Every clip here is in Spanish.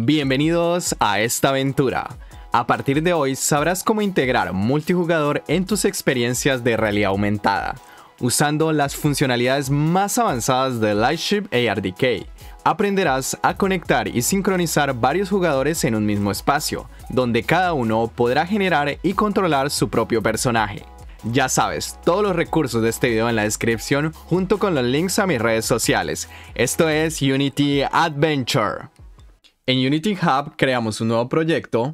Bienvenidos a esta aventura. A partir de hoy sabrás cómo integrar multijugador en tus experiencias de realidad aumentada, usando las funcionalidades más avanzadas de Lightship ARDK. Aprenderás a conectar y sincronizar varios jugadores en un mismo espacio, donde cada uno podrá generar y controlar su propio personaje. Ya sabes, todos los recursos de este video en la descripción junto con los links a mis redes sociales. Esto es Unity Adventure. En Unity Hub creamos un nuevo proyecto.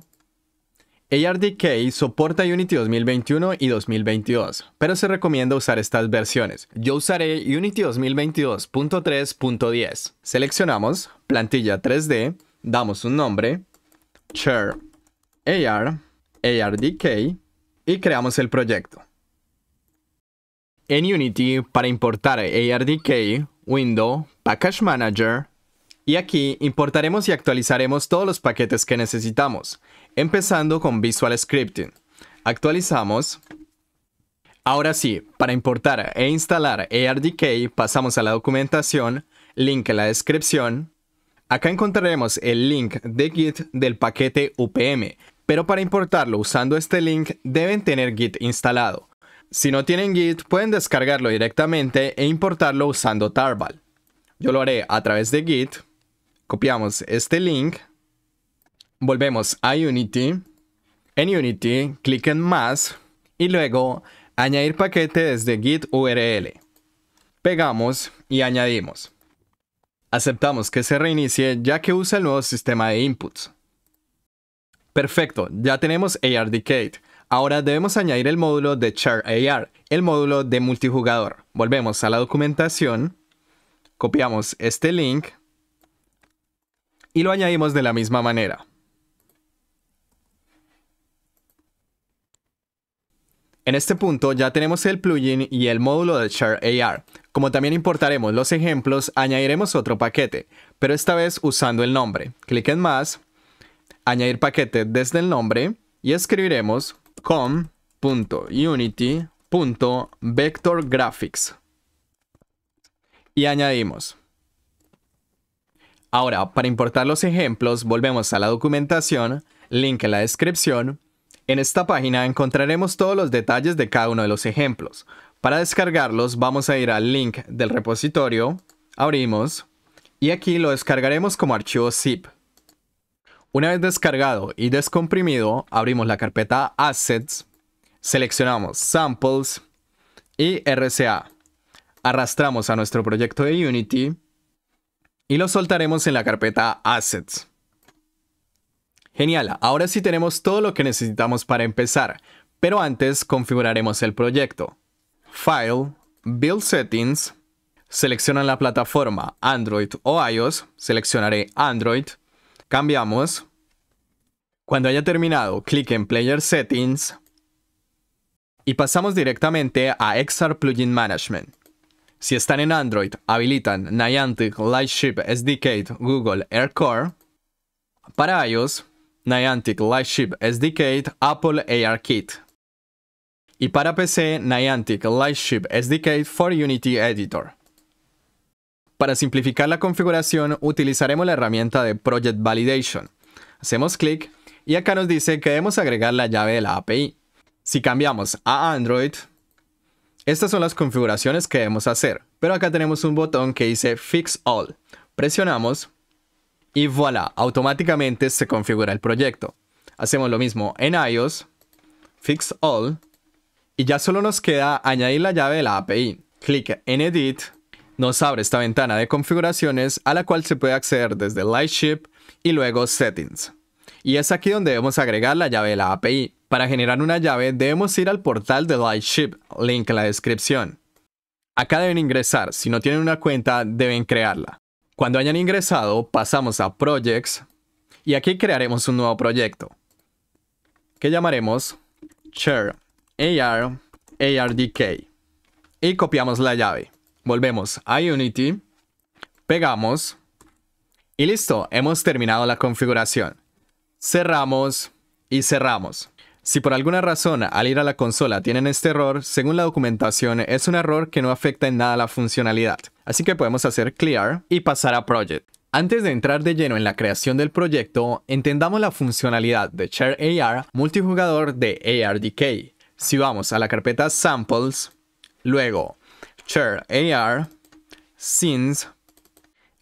ARDK soporta Unity 2021 y 2022, pero se recomienda usar estas versiones. Yo usaré Unity 2022.3.10. Seleccionamos plantilla 3D, damos un nombre, Chair AR, ARDK, y creamos el proyecto. En Unity, para importar ARDK, Window, Package Manager, y aquí importaremos y actualizaremos todos los paquetes que necesitamos, empezando con Visual Scripting. Actualizamos. Ahora sí, para importar e instalar ARDK pasamos a la documentación, link en la descripción. Acá encontraremos el link de Git del paquete UPM, pero para importarlo usando este link deben tener Git instalado. Si no tienen Git, pueden descargarlo directamente e importarlo usando Tarball. Yo lo haré a través de Git. Copiamos este link. Volvemos a Unity. En Unity, clic en más y luego añadir paquete desde git URL. Pegamos y añadimos. Aceptamos que se reinicie ya que usa el nuevo sistema de inputs. Perfecto, ya tenemos Decade Ahora debemos añadir el módulo de char AR, el módulo de multijugador. Volvemos a la documentación, copiamos este link y lo añadimos de la misma manera. En este punto ya tenemos el plugin y el módulo de Share AR. Como también importaremos los ejemplos, añadiremos otro paquete, pero esta vez usando el nombre. Clic en más, añadir paquete desde el nombre y escribiremos com.unity.vectorgraphics. Y añadimos Ahora, para importar los ejemplos, volvemos a la documentación, link en la descripción. En esta página encontraremos todos los detalles de cada uno de los ejemplos. Para descargarlos vamos a ir al link del repositorio, abrimos y aquí lo descargaremos como archivo zip. Una vez descargado y descomprimido, abrimos la carpeta Assets, seleccionamos Samples y RCA. Arrastramos a nuestro proyecto de Unity y lo soltaremos en la carpeta Assets. Genial, ahora sí tenemos todo lo que necesitamos para empezar, pero antes configuraremos el proyecto. File, Build Settings, seleccionan la plataforma Android o iOS, seleccionaré Android, cambiamos. Cuando haya terminado, clic en Player Settings y pasamos directamente a XR Plugin Management. Si están en Android, habilitan Niantic Lightship SDK Google AirCore. Para iOS, Niantic Lightship SDK Apple ARKit. Y para PC, Niantic Lightship SDK for Unity Editor. Para simplificar la configuración, utilizaremos la herramienta de Project Validation. Hacemos clic y acá nos dice que debemos agregar la llave de la API. Si cambiamos a Android, estas son las configuraciones que debemos hacer, pero acá tenemos un botón que dice Fix All. Presionamos y voilà, automáticamente se configura el proyecto. Hacemos lo mismo en iOS, Fix All, y ya solo nos queda añadir la llave de la API. Clic en Edit, nos abre esta ventana de configuraciones a la cual se puede acceder desde Lightship y luego Settings. Y es aquí donde debemos agregar la llave de la API. Para generar una llave debemos ir al portal de Lightship, link en la descripción. Acá deben ingresar, si no tienen una cuenta deben crearla. Cuando hayan ingresado pasamos a Projects y aquí crearemos un nuevo proyecto que llamaremos Share AR ARDK y copiamos la llave. Volvemos a Unity, pegamos y listo, hemos terminado la configuración. Cerramos y cerramos. Si por alguna razón al ir a la consola tienen este error, según la documentación es un error que no afecta en nada la funcionalidad, así que podemos hacer clear y pasar a project. Antes de entrar de lleno en la creación del proyecto, entendamos la funcionalidad de Share AR multijugador de ARDK. Si vamos a la carpeta samples, luego Share AR, scenes,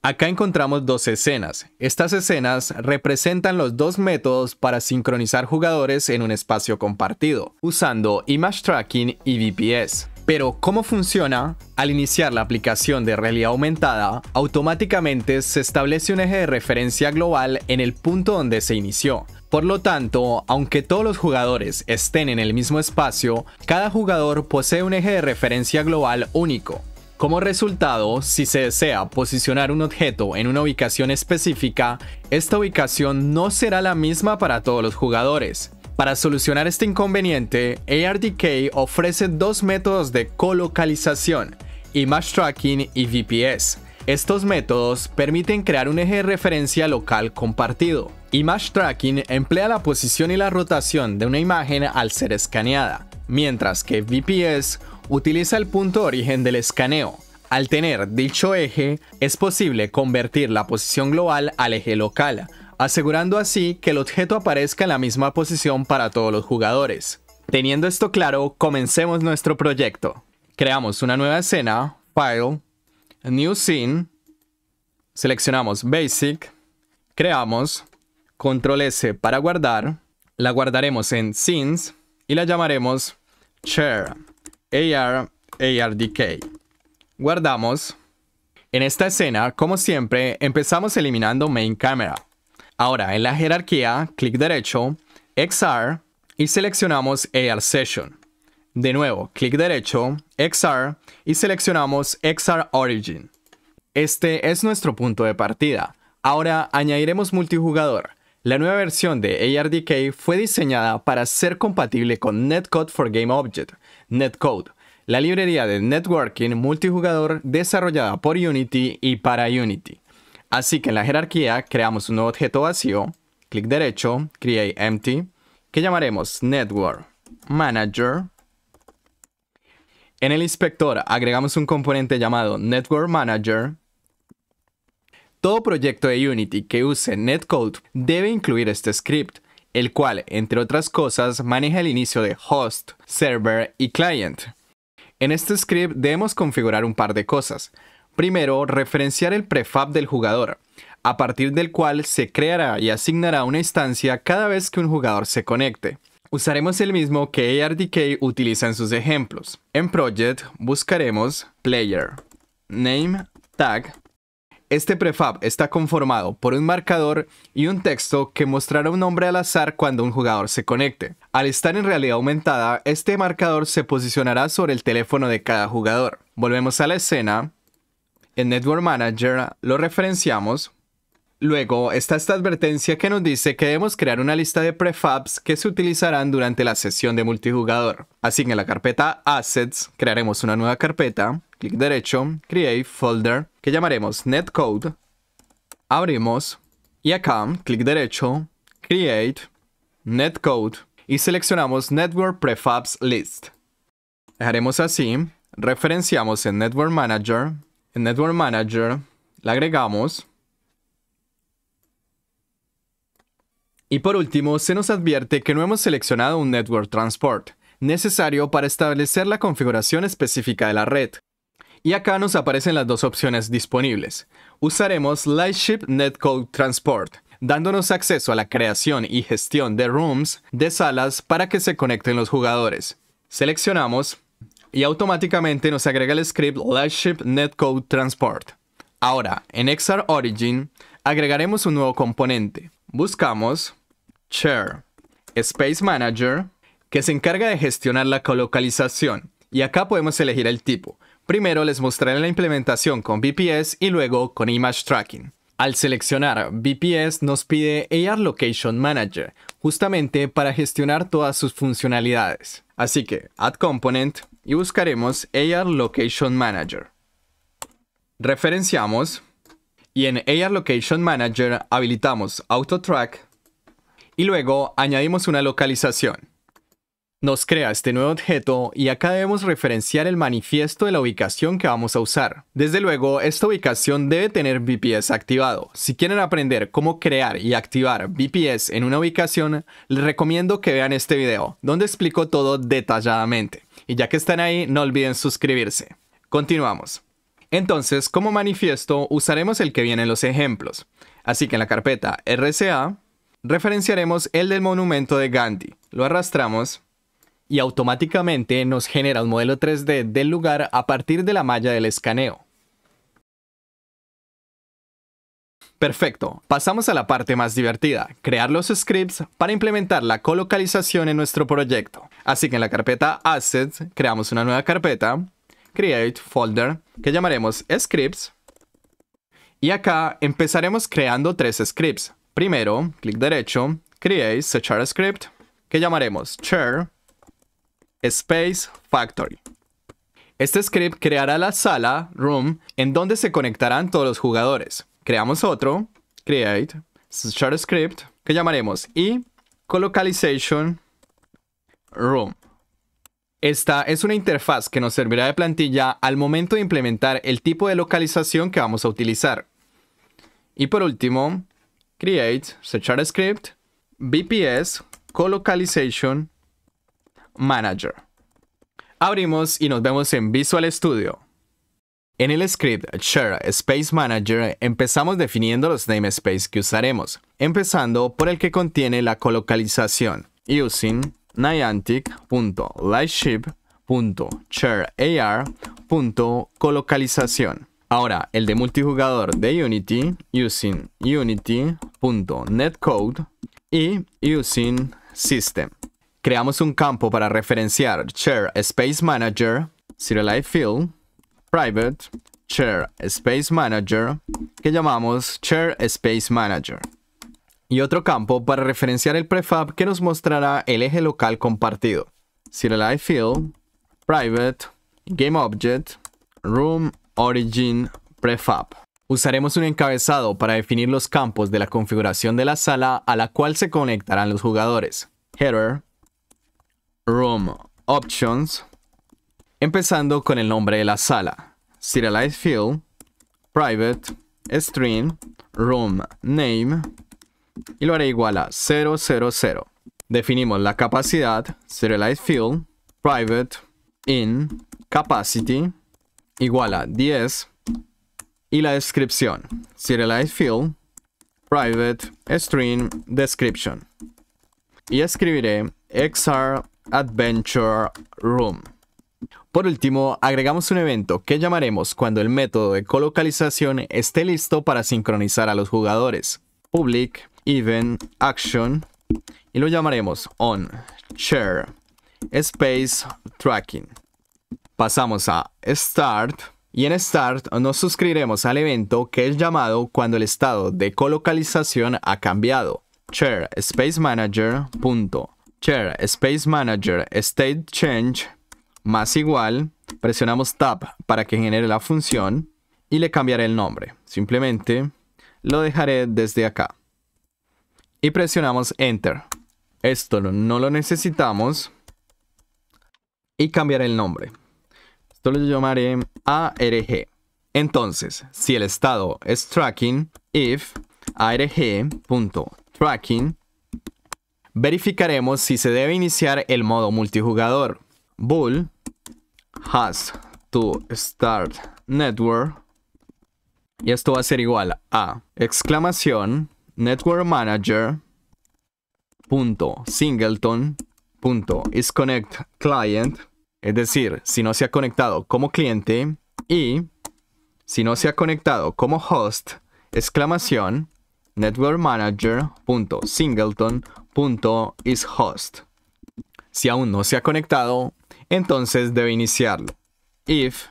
Acá encontramos dos escenas. Estas escenas representan los dos métodos para sincronizar jugadores en un espacio compartido, usando Image Tracking y VPS. Pero, ¿cómo funciona? Al iniciar la aplicación de realidad aumentada, automáticamente se establece un eje de referencia global en el punto donde se inició. Por lo tanto, aunque todos los jugadores estén en el mismo espacio, cada jugador posee un eje de referencia global único. Como resultado, si se desea posicionar un objeto en una ubicación específica, esta ubicación no será la misma para todos los jugadores. Para solucionar este inconveniente, ARDK ofrece dos métodos de colocalización, Image Tracking y VPS. Estos métodos permiten crear un eje de referencia local compartido. Image Tracking emplea la posición y la rotación de una imagen al ser escaneada, mientras que VPS utiliza el punto de origen del escaneo. Al tener dicho eje, es posible convertir la posición global al eje local, asegurando así que el objeto aparezca en la misma posición para todos los jugadores. Teniendo esto claro, comencemos nuestro proyecto. Creamos una nueva escena, File, New Scene, seleccionamos Basic, creamos, Control S para guardar, la guardaremos en Scenes y la llamaremos Chair. AR, ARDK. Guardamos. En esta escena, como siempre, empezamos eliminando Main Camera. Ahora, en la jerarquía, clic derecho, XR y seleccionamos AR Session. De nuevo, clic derecho, XR y seleccionamos XR Origin. Este es nuestro punto de partida. Ahora añadiremos multijugador. La nueva versión de ARDK fue diseñada para ser compatible con Netcode for GameObject, Netcode, la librería de networking multijugador desarrollada por Unity y para Unity. Así que en la jerarquía creamos un nuevo objeto vacío, clic derecho, create empty, que llamaremos network manager. En el inspector agregamos un componente llamado network manager todo proyecto de Unity que use Netcode debe incluir este script, el cual, entre otras cosas, maneja el inicio de host, server y client. En este script debemos configurar un par de cosas. Primero, referenciar el prefab del jugador, a partir del cual se creará y asignará una instancia cada vez que un jugador se conecte. Usaremos el mismo que ARDK utiliza en sus ejemplos. En Project buscaremos Player, Name, Tag, este prefab está conformado por un marcador y un texto que mostrará un nombre al azar cuando un jugador se conecte. Al estar en realidad aumentada, este marcador se posicionará sobre el teléfono de cada jugador. Volvemos a la escena. En Network Manager lo referenciamos Luego está esta advertencia que nos dice que debemos crear una lista de prefabs que se utilizarán durante la sesión de multijugador. Así que en la carpeta Assets crearemos una nueva carpeta, clic derecho, Create Folder, que llamaremos Netcode. Abrimos y acá, clic derecho, Create Netcode y seleccionamos Network Prefabs List. Dejaremos así, referenciamos en Network Manager, en Network Manager la agregamos Y por último, se nos advierte que no hemos seleccionado un Network Transport, necesario para establecer la configuración específica de la red. Y acá nos aparecen las dos opciones disponibles. Usaremos Lightship Netcode Transport, dándonos acceso a la creación y gestión de rooms, de salas para que se conecten los jugadores. Seleccionamos y automáticamente nos agrega el script Lightship Netcode Transport. Ahora, en XR Origin, agregaremos un nuevo componente. Buscamos Chair, Space Manager, que se encarga de gestionar la colocalización. Y acá podemos elegir el tipo. Primero les mostraré la implementación con VPS y luego con Image Tracking. Al seleccionar VPS, nos pide AR Location Manager, justamente para gestionar todas sus funcionalidades. Así que, Add Component y buscaremos AR Location Manager. Referenciamos y en AR Location Manager habilitamos Auto Track y luego añadimos una localización. Nos crea este nuevo objeto y acá debemos referenciar el manifiesto de la ubicación que vamos a usar. Desde luego, esta ubicación debe tener VPS activado. Si quieren aprender cómo crear y activar VPS en una ubicación, les recomiendo que vean este video, donde explico todo detalladamente. Y ya que están ahí, no olviden suscribirse. Continuamos. Entonces, como manifiesto, usaremos el que viene en los ejemplos. Así que en la carpeta RCA, referenciaremos el del monumento de Gandhi. Lo arrastramos y automáticamente nos genera un modelo 3D del lugar a partir de la malla del escaneo. Perfecto, pasamos a la parte más divertida, crear los scripts para implementar la colocalización en nuestro proyecto. Así que en la carpeta Assets creamos una nueva carpeta, Create Folder, que llamaremos Scripts. Y acá empezaremos creando tres scripts, Primero, clic derecho, create chart script que llamaremos Chair, space factory. Este script creará la sala room en donde se conectarán todos los jugadores. Creamos otro, create chart script que llamaremos y colocalization room. Esta es una interfaz que nos servirá de plantilla al momento de implementar el tipo de localización que vamos a utilizar. Y por último, create, searchar script, BPS, colocalization, manager. Abrimos y nos vemos en Visual Studio. En el script Share Space Manager empezamos definiendo los namespaces que usaremos, empezando por el que contiene la colocalización, using niantic.lightship.sharear.colocalización. Ahora, el de multijugador de Unity, using Unity .NETCODE y using system. Creamos un campo para referenciar share space manager, serialize field, private, share space manager, que llamamos share space manager. Y otro campo para referenciar el prefab que nos mostrará el eje local compartido. Serialize field, private, GameObject, Room Origin Prefab. Usaremos un encabezado para definir los campos de la configuración de la sala a la cual se conectarán los jugadores. Header, Room, Options, empezando con el nombre de la sala. Serialize Field, Private, String, Room, Name, y lo haré igual a 000. Definimos la capacidad, Serialize Field, Private, In, Capacity, igual a 10, y la descripción. Serialize field, private, string, description. Y escribiré XR Adventure Room. Por último, agregamos un evento que llamaremos cuando el método de colocalización esté listo para sincronizar a los jugadores. Public event action y lo llamaremos on share space tracking. Pasamos a start y en Start nos suscribiremos al evento que es llamado cuando el estado de colocalización ha cambiado. Share Space Manager. Space Manager State Change más igual. Presionamos Tab para que genere la función y le cambiaré el nombre. Simplemente lo dejaré desde acá. Y presionamos Enter. Esto no lo necesitamos. Y cambiaré el nombre. Esto lo llamaré ARG. Entonces, si el estado es tracking, if arg.tracking, verificaremos si se debe iniciar el modo multijugador. Bull has to start network. Y esto va a ser igual a exclamación network manager singleton client es decir, si no se ha conectado como cliente y si no se ha conectado como host, exclamación networkmanager.singleton.ishost. Si aún no se ha conectado, entonces debe iniciarlo. If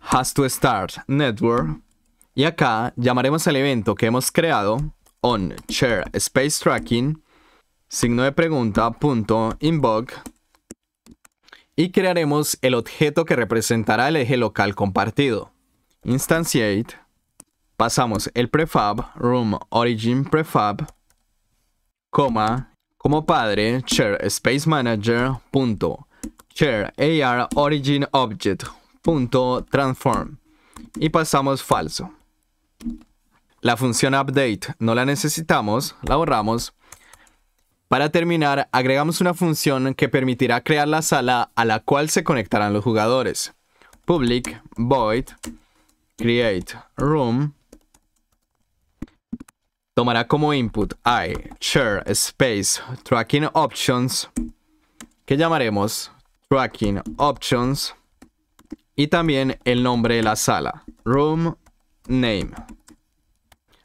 has to start network. Y acá llamaremos al evento que hemos creado on share space tracking signo de pregunta punto y crearemos el objeto que representará el eje local compartido. Instantiate, pasamos el prefab, room origin prefab, coma, como padre, share space punto, origin punto, transform, y pasamos falso. La función update no la necesitamos, la borramos para terminar, agregamos una función que permitirá crear la sala a la cual se conectarán los jugadores. Public void create room tomará como input i share space tracking options que llamaremos tracking options y también el nombre de la sala room name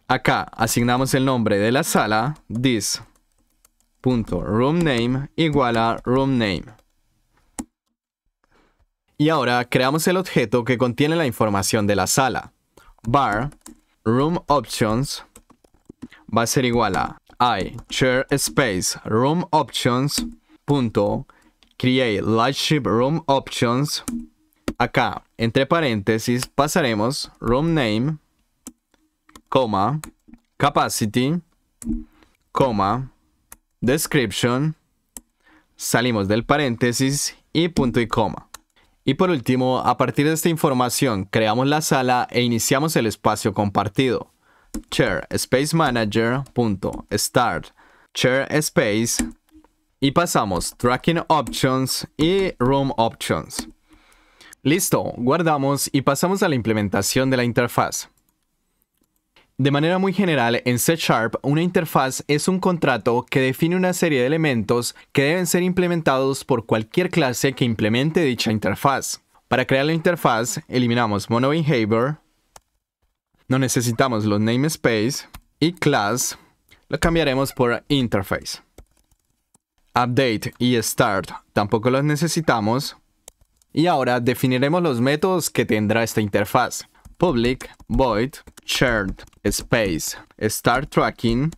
acá asignamos el nombre de la sala this punto room name igual a room name. Y ahora creamos el objeto que contiene la información de la sala. Bar room options va a ser igual a i chair space room options punto create lightship room options. Acá, entre paréntesis, pasaremos room name, coma, capacity, coma, description, salimos del paréntesis y punto y coma. Y por último, a partir de esta información, creamos la sala e iniciamos el espacio compartido. Chair space manager punto start Chair space y pasamos tracking options y room options. Listo, guardamos y pasamos a la implementación de la interfaz. De manera muy general, en C Sharp, una interfaz es un contrato que define una serie de elementos que deben ser implementados por cualquier clase que implemente dicha interfaz. Para crear la interfaz, eliminamos monobehavior, no necesitamos los namespace y class, lo cambiaremos por interface. Update y start tampoco los necesitamos. Y ahora definiremos los métodos que tendrá esta interfaz public void shared space start tracking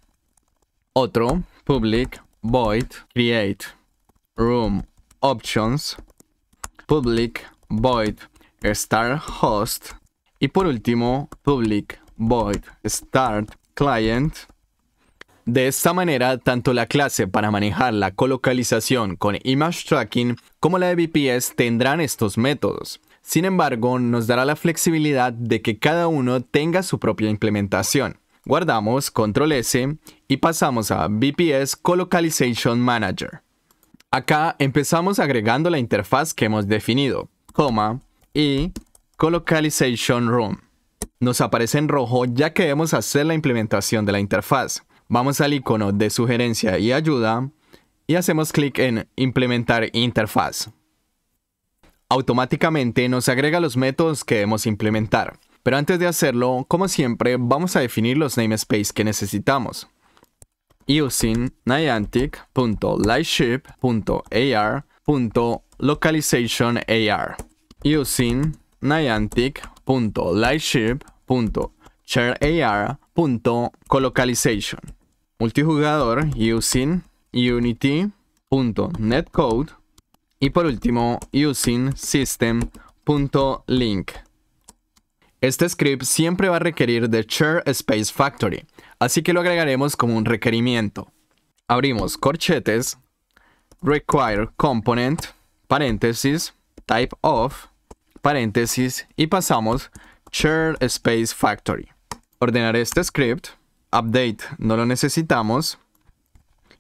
otro public void create room options public void start host y por último public void start client de esta manera, tanto la clase para manejar la colocalización con image tracking como la de VPS tendrán estos métodos. Sin embargo, nos dará la flexibilidad de que cada uno tenga su propia implementación. Guardamos Control S y pasamos a VPS Colocalization Manager. Acá empezamos agregando la interfaz que hemos definido, coma, y Colocalization Room. Nos aparece en rojo ya que debemos hacer la implementación de la interfaz. Vamos al icono de sugerencia y ayuda y hacemos clic en Implementar interfaz automáticamente nos agrega los métodos que debemos implementar. Pero antes de hacerlo, como siempre, vamos a definir los namespace que necesitamos. Using niantic.lightship.ar.localizationar Using Niantic.LightShip.ChairAR.Colocalization Multijugador using unity.netcode y por último, using system.link. Este script siempre va a requerir de share space factory, así que lo agregaremos como un requerimiento. Abrimos corchetes, require component, paréntesis, type of, paréntesis y pasamos share space factory. Ordenaré este script, update no lo necesitamos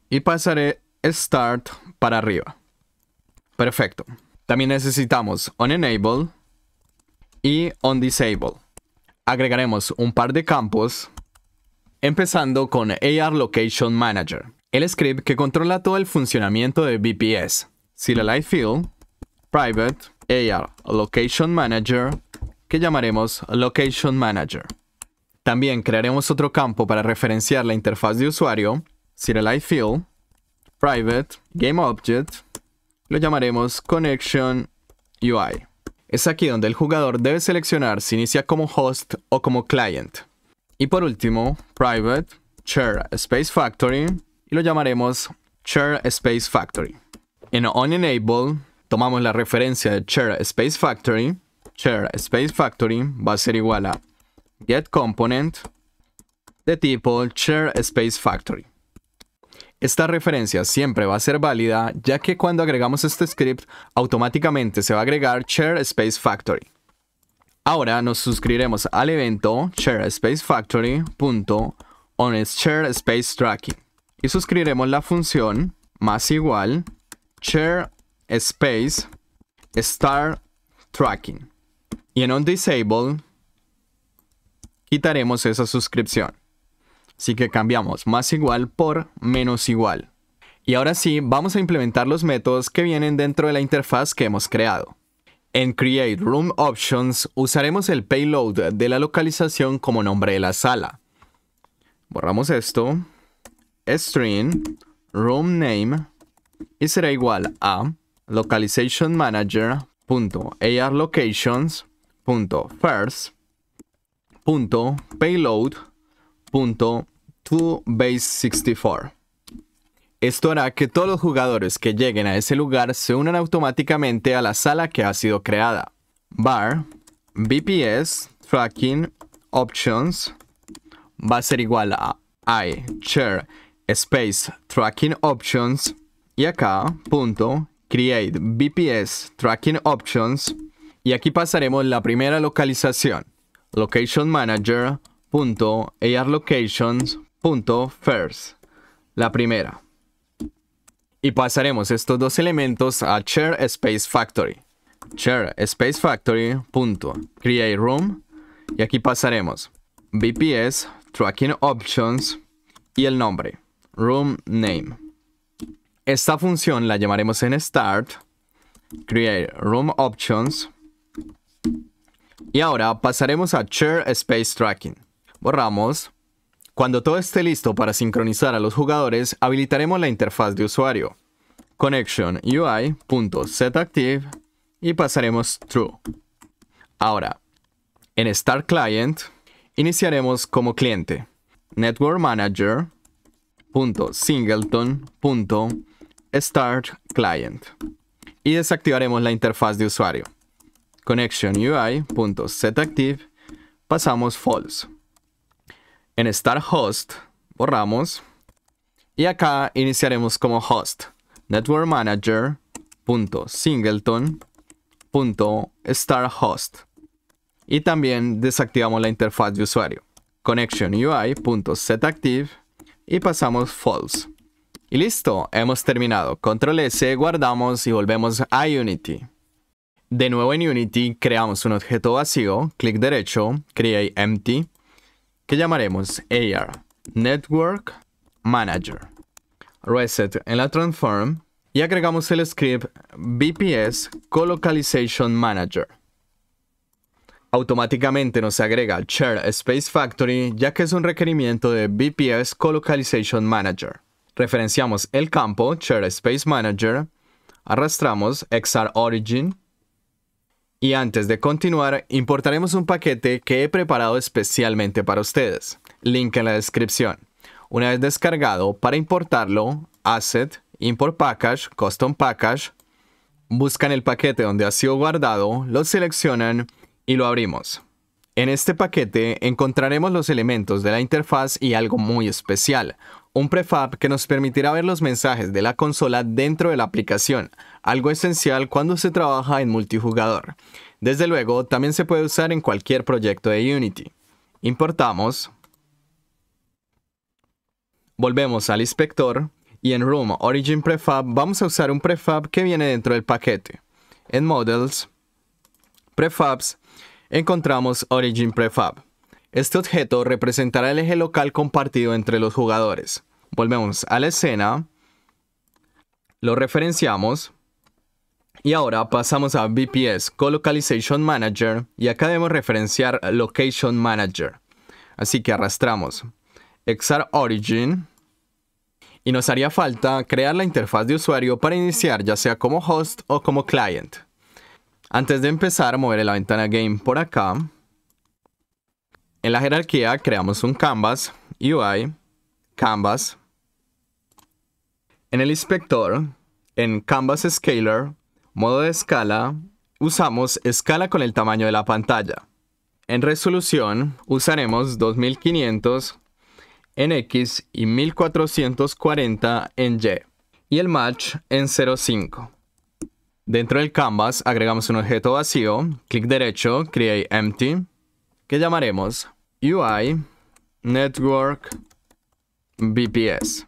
y pasaré start para arriba. Perfecto. También necesitamos onEnable y onDisable. Agregaremos un par de campos, empezando con AR Location Manager, el script que controla todo el funcionamiento de BPS. Serialize Field, Private, AR Location Manager, que llamaremos Location Manager. También crearemos otro campo para referenciar la interfaz de usuario, Serialize Field, Private, GameObject, lo llamaremos Connection UI. Es aquí donde el jugador debe seleccionar si inicia como host o como client. Y por último, private, share space factory, y lo llamaremos share space factory. En onEnable tomamos la referencia de share space factory. Chair space factory va a ser igual a get component de tipo share space factory. Esta referencia siempre va a ser válida ya que cuando agregamos este script automáticamente se va a agregar Share Space Factory. Ahora nos suscribiremos al evento ShareSpaceFactory.onShareSpaceTracking y suscribiremos la función más igual share space tracking y en onDisable quitaremos esa suscripción. Así que cambiamos más igual por menos igual. Y ahora sí, vamos a implementar los métodos que vienen dentro de la interfaz que hemos creado. En Create Room Options usaremos el payload de la localización como nombre de la sala. Borramos esto. String Room Name y será igual a LocalizationManager.arLocations.first.payload two base 64 Esto hará que todos los jugadores que lleguen a ese lugar se unan automáticamente a la sala que ha sido creada. Bar BPS Tracking Options va a ser igual a I chair Space Tracking Options y acá punto Create BPS Tracking Options y aquí pasaremos la primera localización Location Manager .arlocations.first, e la primera. Y pasaremos estos dos elementos a share space factory. Share space factory punto create room y aquí pasaremos BPS tracking options y el nombre room name. Esta función la llamaremos en start create room options y ahora pasaremos a chair space tracking. Borramos. Cuando todo esté listo para sincronizar a los jugadores, habilitaremos la interfaz de usuario. connectionui.setActive, y pasaremos True. Ahora, en startClient, iniciaremos como cliente. Network y desactivaremos la interfaz de usuario. connectionui.setActive, pasamos false en Start Host, borramos. Y acá iniciaremos como host. Network Y también desactivamos la interfaz de usuario. Connection Y pasamos false. Y listo, hemos terminado. Control S, guardamos y volvemos a Unity. De nuevo en Unity creamos un objeto vacío, clic derecho, create empty, que llamaremos AR, Network Manager, Reset en la Transform y agregamos el script BPS Colocalization Manager. Automáticamente nos agrega Share Space Factory ya que es un requerimiento de BPS Colocalization Manager. Referenciamos el campo Share Space Manager, arrastramos XR Origin y antes de continuar, importaremos un paquete que he preparado especialmente para ustedes. Link en la descripción. Una vez descargado, para importarlo, Asset, Import Package, Custom Package, buscan el paquete donde ha sido guardado, lo seleccionan y lo abrimos. En este paquete encontraremos los elementos de la interfaz y algo muy especial, un prefab que nos permitirá ver los mensajes de la consola dentro de la aplicación, algo esencial cuando se trabaja en multijugador. Desde luego, también se puede usar en cualquier proyecto de Unity. Importamos. Volvemos al inspector y en Room Origin Prefab vamos a usar un prefab que viene dentro del paquete. En Models, Prefabs, encontramos Origin Prefab. Este objeto representará el eje local compartido entre los jugadores. Volvemos a la escena, lo referenciamos y ahora pasamos a BPS Colocalization Manager y acá debemos referenciar Location Manager. Así que arrastramos XR Origin y nos haría falta crear la interfaz de usuario para iniciar ya sea como host o como client. Antes de empezar, mover la ventana game por acá en la jerarquía creamos un canvas, UI, canvas. En el inspector, en canvas scaler, modo de escala, usamos escala con el tamaño de la pantalla. En resolución usaremos 2500 en X y 1440 en Y y el match en 05. Dentro del canvas agregamos un objeto vacío, clic derecho, create empty, que llamaremos UI Network BPS.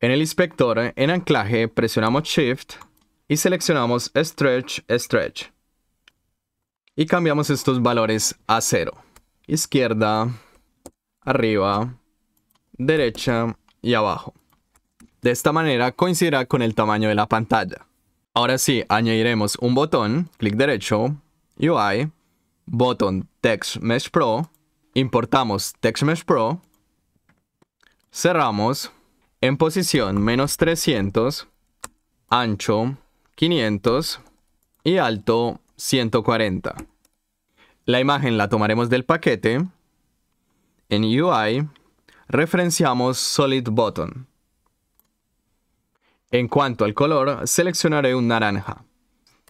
En el inspector, en anclaje, presionamos Shift y seleccionamos Stretch Stretch. Y cambiamos estos valores a cero. Izquierda, arriba, derecha y abajo. De esta manera coincidirá con el tamaño de la pantalla. Ahora sí, añadiremos un botón, clic derecho, UI, Button Text Mesh Pro, importamos Text Mesh Pro, cerramos en posición menos 300, ancho 500 y alto 140. La imagen la tomaremos del paquete. En UI, referenciamos Solid Button. En cuanto al color, seleccionaré un naranja.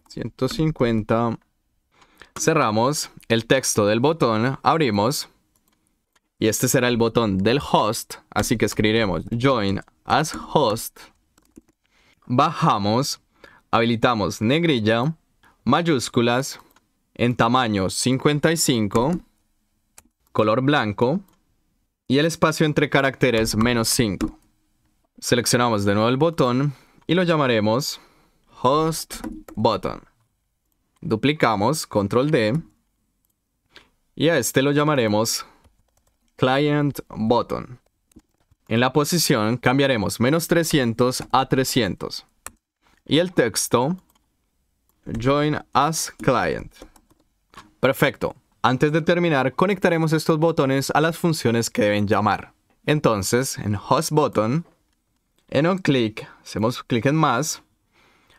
150 Cerramos el texto del botón, abrimos. Y este será el botón del host, así que escribiremos join as host. Bajamos, habilitamos negrilla, mayúsculas, en tamaño 55, color blanco y el espacio entre caracteres menos 5. Seleccionamos de nuevo el botón y lo llamaremos host button duplicamos, control D, y a este lo llamaremos client button. En la posición cambiaremos menos 300 a 300. Y el texto, join as client. Perfecto. Antes de terminar, conectaremos estos botones a las funciones que deben llamar. Entonces, en host button, en un hacemos clic en más,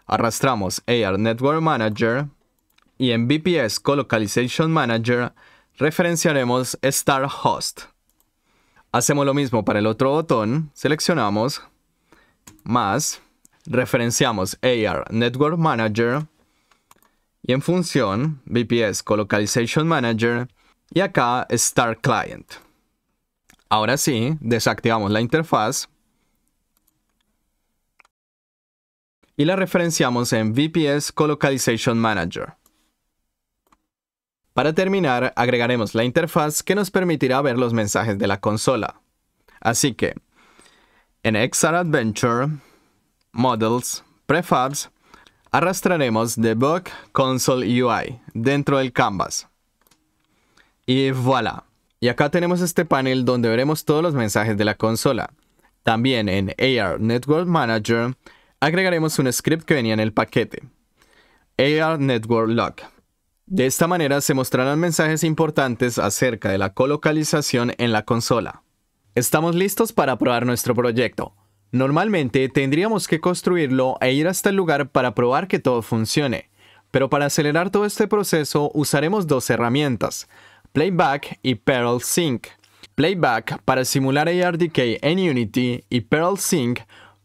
arrastramos AR Network Manager y en VPS Colocalization Manager referenciaremos Star Host. Hacemos lo mismo para el otro botón, seleccionamos más, referenciamos AR Network Manager y en función VPS Colocalization Manager y acá Star Client. Ahora sí, desactivamos la interfaz y la referenciamos en VPS Colocalization Manager. Para terminar, agregaremos la interfaz que nos permitirá ver los mensajes de la consola. Así que, en XR Adventure, Models, Prefabs, arrastraremos Debug Console UI dentro del canvas. Y voilà. Y acá tenemos este panel donde veremos todos los mensajes de la consola. También en AR Network Manager agregaremos un script que venía en el paquete. AR Network lock. De esta manera se mostrarán mensajes importantes acerca de la colocalización en la consola. Estamos listos para probar nuestro proyecto. Normalmente tendríamos que construirlo e ir hasta el lugar para probar que todo funcione, pero para acelerar todo este proceso usaremos dos herramientas, Playback y Perl Sync. Playback para simular ARDK en Unity y Perl Sync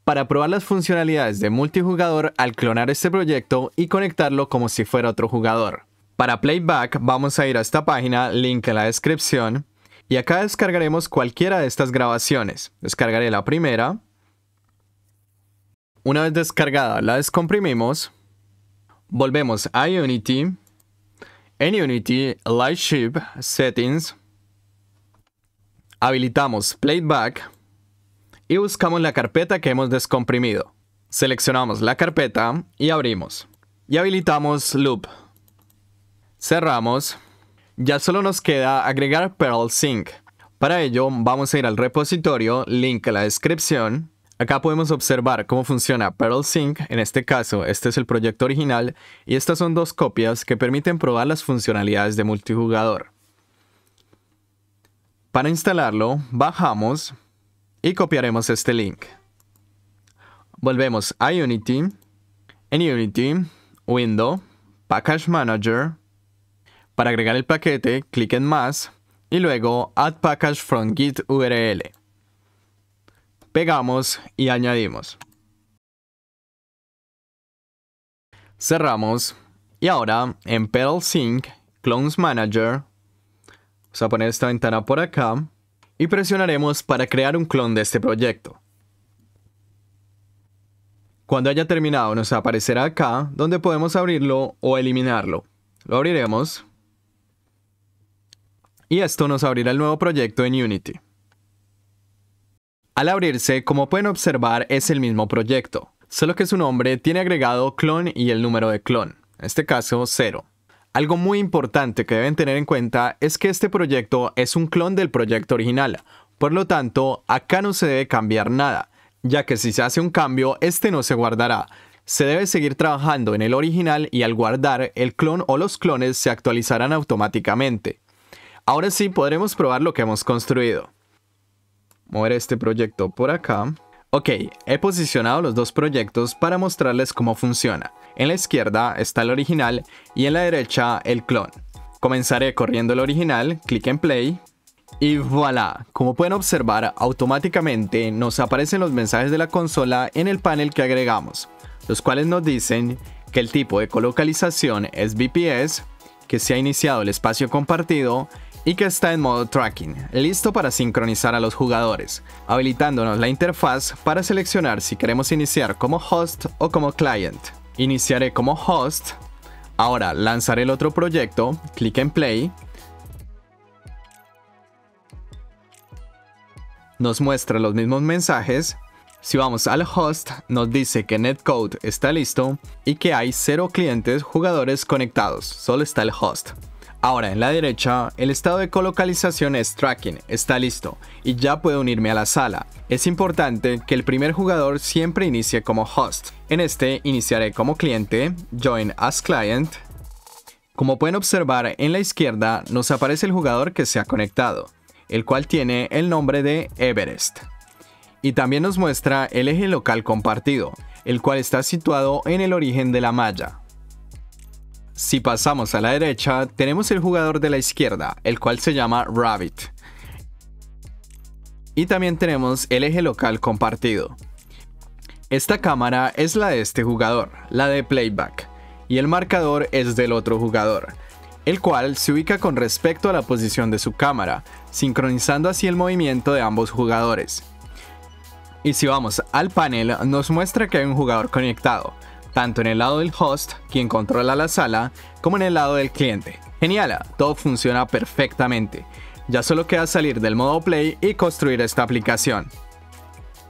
para probar las funcionalidades de multijugador al clonar este proyecto y conectarlo como si fuera otro jugador. Para playback vamos a ir a esta página, link en la descripción, y acá descargaremos cualquiera de estas grabaciones. Descargaré la primera. Una vez descargada la descomprimimos. Volvemos a Unity. En Unity, Lightship, Settings. Habilitamos Playback. Y buscamos la carpeta que hemos descomprimido. Seleccionamos la carpeta y abrimos. Y habilitamos Loop. Cerramos. Ya solo nos queda agregar Perl Sync. Para ello vamos a ir al repositorio, link a la descripción. Acá podemos observar cómo funciona Perl Sync, en este caso este es el proyecto original y estas son dos copias que permiten probar las funcionalidades de multijugador. Para instalarlo bajamos y copiaremos este link. Volvemos a Unity, en Unity, Window, Package Manager, para agregar el paquete, clic en más y luego Add Package from Git URL. Pegamos y añadimos. Cerramos y ahora en Pedal Sync, Clones Manager, vamos a poner esta ventana por acá y presionaremos para crear un clon de este proyecto. Cuando haya terminado nos aparecerá acá donde podemos abrirlo o eliminarlo. Lo abriremos y esto nos abrirá el nuevo proyecto en Unity. Al abrirse, como pueden observar, es el mismo proyecto, solo que su nombre tiene agregado clon y el número de clon, en este caso 0. Algo muy importante que deben tener en cuenta es que este proyecto es un clon del proyecto original, por lo tanto, acá no se debe cambiar nada, ya que si se hace un cambio, este no se guardará. Se debe seguir trabajando en el original y al guardar, el clon o los clones se actualizarán automáticamente. Ahora sí podremos probar lo que hemos construido. Mover este proyecto por acá. Ok, he posicionado los dos proyectos para mostrarles cómo funciona. En la izquierda está el original y en la derecha el clon. Comenzaré corriendo el original, clic en play y voilà, como pueden observar automáticamente nos aparecen los mensajes de la consola en el panel que agregamos, los cuales nos dicen que el tipo de colocalización es BPS, que se ha iniciado el espacio compartido y que está en modo tracking, listo para sincronizar a los jugadores, habilitándonos la interfaz para seleccionar si queremos iniciar como host o como client. Iniciaré como host, ahora lanzaré el otro proyecto, clic en play, nos muestra los mismos mensajes, si vamos al host, nos dice que Netcode está listo y que hay cero clientes jugadores conectados, solo está el host. Ahora en la derecha, el estado de colocalización es tracking, está listo, y ya puedo unirme a la sala. Es importante que el primer jugador siempre inicie como host. En este iniciaré como cliente, join as client. Como pueden observar, en la izquierda nos aparece el jugador que se ha conectado, el cual tiene el nombre de Everest. Y también nos muestra el eje local compartido, el cual está situado en el origen de la malla. Si pasamos a la derecha, tenemos el jugador de la izquierda, el cual se llama Rabbit. Y también tenemos el eje local compartido. Esta cámara es la de este jugador, la de playback, y el marcador es del otro jugador, el cual se ubica con respecto a la posición de su cámara, sincronizando así el movimiento de ambos jugadores. Y si vamos al panel, nos muestra que hay un jugador conectado, tanto en el lado del host, quien controla la sala, como en el lado del cliente. Genial, todo funciona perfectamente. Ya solo queda salir del modo play y construir esta aplicación.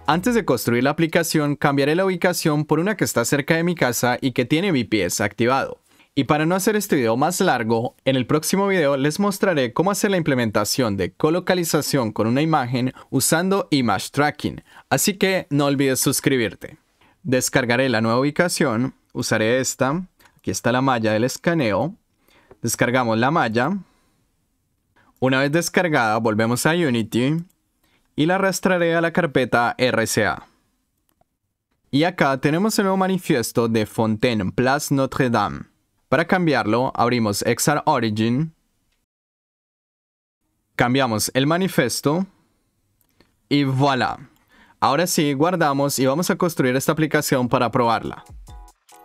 Antes de construir la aplicación, cambiaré la ubicación por una que está cerca de mi casa y que tiene VPS activado. Y para no hacer este video más largo, en el próximo video les mostraré cómo hacer la implementación de colocalización con una imagen usando Image Tracking, así que no olvides suscribirte. Descargaré la nueva ubicación, usaré esta, aquí está la malla del escaneo, descargamos la malla, una vez descargada volvemos a Unity y la arrastraré a la carpeta RCA. Y acá tenemos el nuevo manifiesto de Fontaine Place Notre Dame. Para cambiarlo abrimos XR Origin, cambiamos el manifiesto y voilà. Ahora sí, guardamos y vamos a construir esta aplicación para probarla.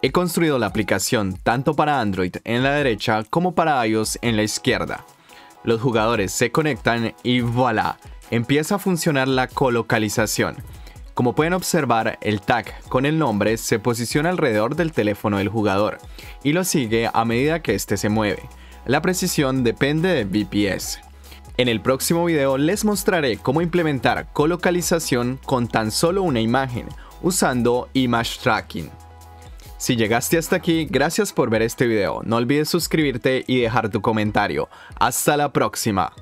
He construido la aplicación tanto para Android en la derecha como para iOS en la izquierda. Los jugadores se conectan y voilà, empieza a funcionar la colocalización. Como pueden observar, el tag con el nombre se posiciona alrededor del teléfono del jugador y lo sigue a medida que éste se mueve. La precisión depende de VPS. En el próximo video les mostraré cómo implementar colocalización con tan solo una imagen, usando Image Tracking. Si llegaste hasta aquí, gracias por ver este video, no olvides suscribirte y dejar tu comentario. ¡Hasta la próxima!